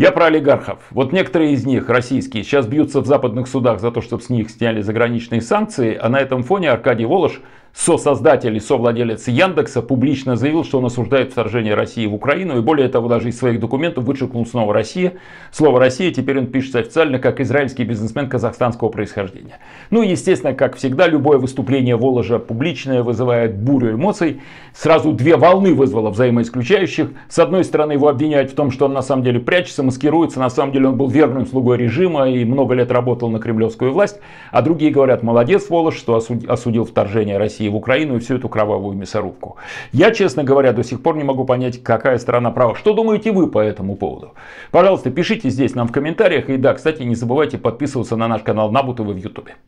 Я про олигархов. Вот некоторые из них, российские, сейчас бьются в западных судах за то, чтобы с них сняли заграничные санкции, а на этом фоне Аркадий Волош сосоздатель и совладелец Яндекса, публично заявил, что он осуждает вторжение России в Украину. И более того, даже из своих документов вычеркнул снова «Россия». Слово «Россия» теперь он пишется официально как израильский бизнесмен казахстанского происхождения. Ну и, естественно, как всегда, любое выступление Воложа публичное вызывает бурю эмоций. Сразу две волны вызвало взаимоисключающих. С одной стороны, его обвиняют в том, что он на самом деле прячется, маскируется. На самом деле он был верным слугой режима и много лет работал на кремлевскую власть. А другие говорят, молодец, Волож, что осудил вторжение России России в Украину и всю эту кровавую мясорубку. Я, честно говоря, до сих пор не могу понять, какая сторона права. Что думаете вы по этому поводу? Пожалуйста, пишите здесь нам в комментариях. И да, кстати, не забывайте подписываться на наш канал Набутовы в Ютубе.